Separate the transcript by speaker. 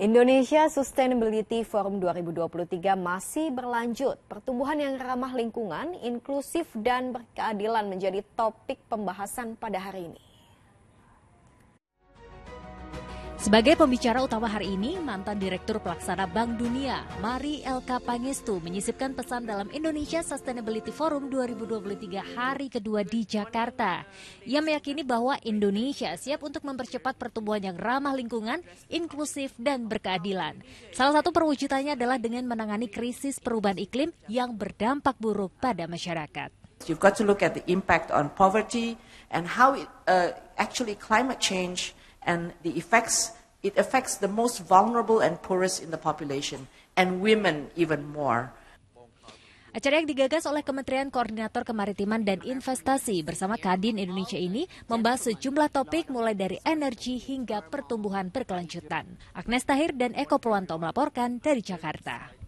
Speaker 1: Indonesia Sustainability Forum 2023 masih berlanjut. Pertumbuhan yang ramah lingkungan, inklusif, dan berkeadilan menjadi topik pembahasan pada hari ini.
Speaker 2: Sebagai pembicara utama hari ini, mantan Direktur Pelaksana Bank Dunia, Mari Elka Pangestu, menyisipkan pesan dalam Indonesia Sustainability Forum 2023 hari kedua di Jakarta. Ia meyakini bahwa Indonesia siap untuk mempercepat pertumbuhan yang ramah lingkungan, inklusif, dan berkeadilan. Salah satu perwujudannya adalah dengan menangani krisis perubahan iklim yang
Speaker 3: berdampak buruk pada masyarakat. You've got to look at the impact on poverty and how it, uh, actually climate change and the effects It affects the most vulnerable and poorest in the population, and women even more.
Speaker 2: Acara yang digagas oleh Kementerian Koordinator Kemaritiman dan Investasi bersama Kadin Indonesia ini membahas sejumlah topik mulai dari energi hingga pertumbuhan berkelanjutan. Agnes Tahir dan Eko Purwanto melaporkan dari Jakarta.